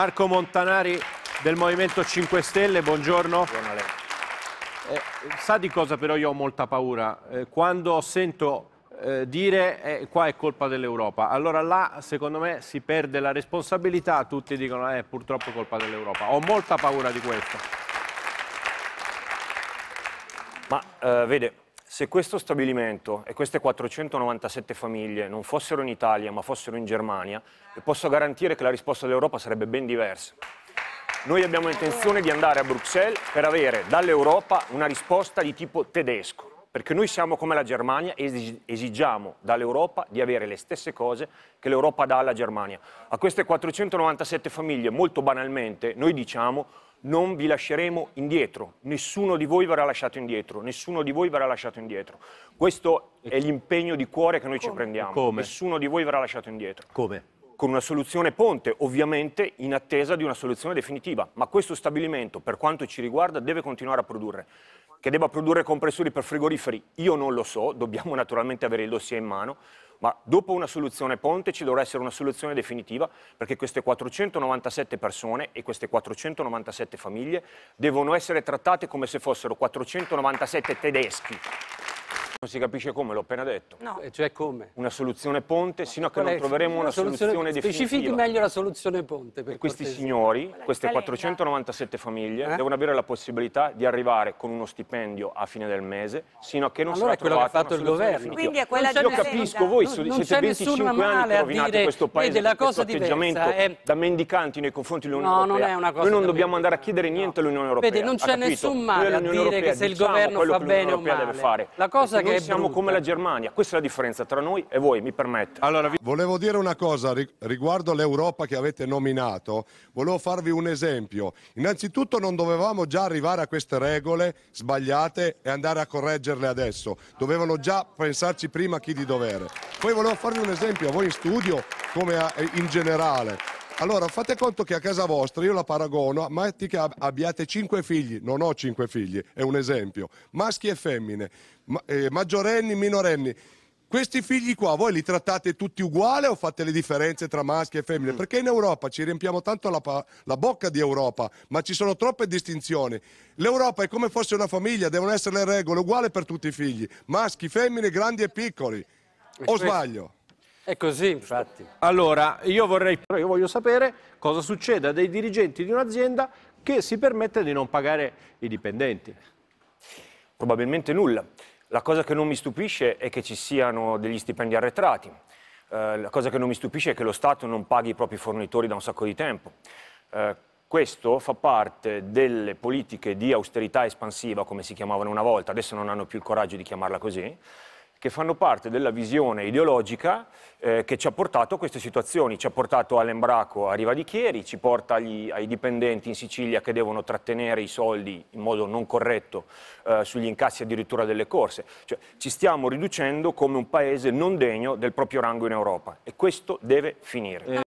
Marco Montanari del Movimento 5 Stelle, buongiorno. Buongiorno lei. Eh, sa di cosa però io ho molta paura? Eh, quando sento eh, dire eh, qua è colpa dell'Europa, allora là secondo me si perde la responsabilità, tutti dicono eh, è purtroppo colpa dell'Europa. Ho molta paura di questo. Ma eh, vede, se questo stabilimento e queste 497 famiglie non fossero in Italia ma fossero in Germania, vi posso garantire che la risposta dell'Europa sarebbe ben diversa. Noi abbiamo intenzione di andare a Bruxelles per avere dall'Europa una risposta di tipo tedesco, perché noi siamo come la Germania e esigiamo dall'Europa di avere le stesse cose che l'Europa dà alla Germania. A queste 497 famiglie, molto banalmente, noi diciamo non vi lasceremo indietro, nessuno di voi verrà lasciato indietro, nessuno di voi verrà lasciato indietro. Questo è l'impegno di cuore che noi Come? ci prendiamo, Come? nessuno di voi verrà lasciato indietro. Come? Con una soluzione ponte, ovviamente in attesa di una soluzione definitiva, ma questo stabilimento, per quanto ci riguarda, deve continuare a produrre che debba produrre compressori per frigoriferi, io non lo so, dobbiamo naturalmente avere il dossier in mano, ma dopo una soluzione ponte ci dovrà essere una soluzione definitiva perché queste 497 persone e queste 497 famiglie devono essere trattate come se fossero 497 tedeschi non si capisce come, l'ho appena detto. No. E eh, cioè come? Una soluzione ponte, sino a che non troveremo una, una soluzione, soluzione definitiva. Specifichi meglio la soluzione ponte. Per e questi cortesia. signori, queste 497 famiglie, eh? devono avere la possibilità di arrivare con uno stipendio a fine del mese, sino a che non allora sarà trovata Allora è quello che ha fatto il governo. Quindi è quella Io capisco, voi non, non siete 25 anni che rovinate dire, questo paese, la cosa questo atteggiamento è... Eh. da mendicanti nei confronti dell'Unione no, Europea. Non è una cosa Noi non dobbiamo andare a chiedere niente all'Unione Europea. Vede, non c'è nessun male a dire che se il diciamo governo fa bene o male. La cosa che che noi siamo come la Germania, questa è la differenza tra noi e voi, mi permette. Allora, vi... Volevo dire una cosa riguardo l'Europa che avete nominato, volevo farvi un esempio. Innanzitutto non dovevamo già arrivare a queste regole sbagliate e andare a correggerle adesso, dovevano già pensarci prima chi di dovere. Poi volevo farvi un esempio a voi in studio come in generale. Allora, fate conto che a casa vostra io la paragono, metti che abbiate cinque figli, non ho cinque figli, è un esempio, maschi e femmine, ma, eh, maggiorenni, minorenni. Questi figli qua, voi li trattate tutti uguali o fate le differenze tra maschi e femmine? Mm. Perché in Europa ci riempiamo tanto la, la bocca di Europa, ma ci sono troppe distinzioni. L'Europa è come fosse una famiglia, devono essere le regole uguali per tutti i figli, maschi, femmine, grandi e piccoli. O sbaglio? È così, infatti. Allora, io vorrei io voglio sapere cosa succede a dei dirigenti di un'azienda che si permette di non pagare i dipendenti. Probabilmente nulla. La cosa che non mi stupisce è che ci siano degli stipendi arretrati. Eh, la cosa che non mi stupisce è che lo Stato non paghi i propri fornitori da un sacco di tempo. Eh, questo fa parte delle politiche di austerità espansiva, come si chiamavano una volta, adesso non hanno più il coraggio di chiamarla così, che fanno parte della visione ideologica eh, che ci ha portato a queste situazioni, ci ha portato all'embraco a Riva di Chieri, ci porta agli, ai dipendenti in Sicilia che devono trattenere i soldi in modo non corretto eh, sugli incassi addirittura delle corse. Cioè, ci stiamo riducendo come un paese non degno del proprio rango in Europa e questo deve finire. Eh.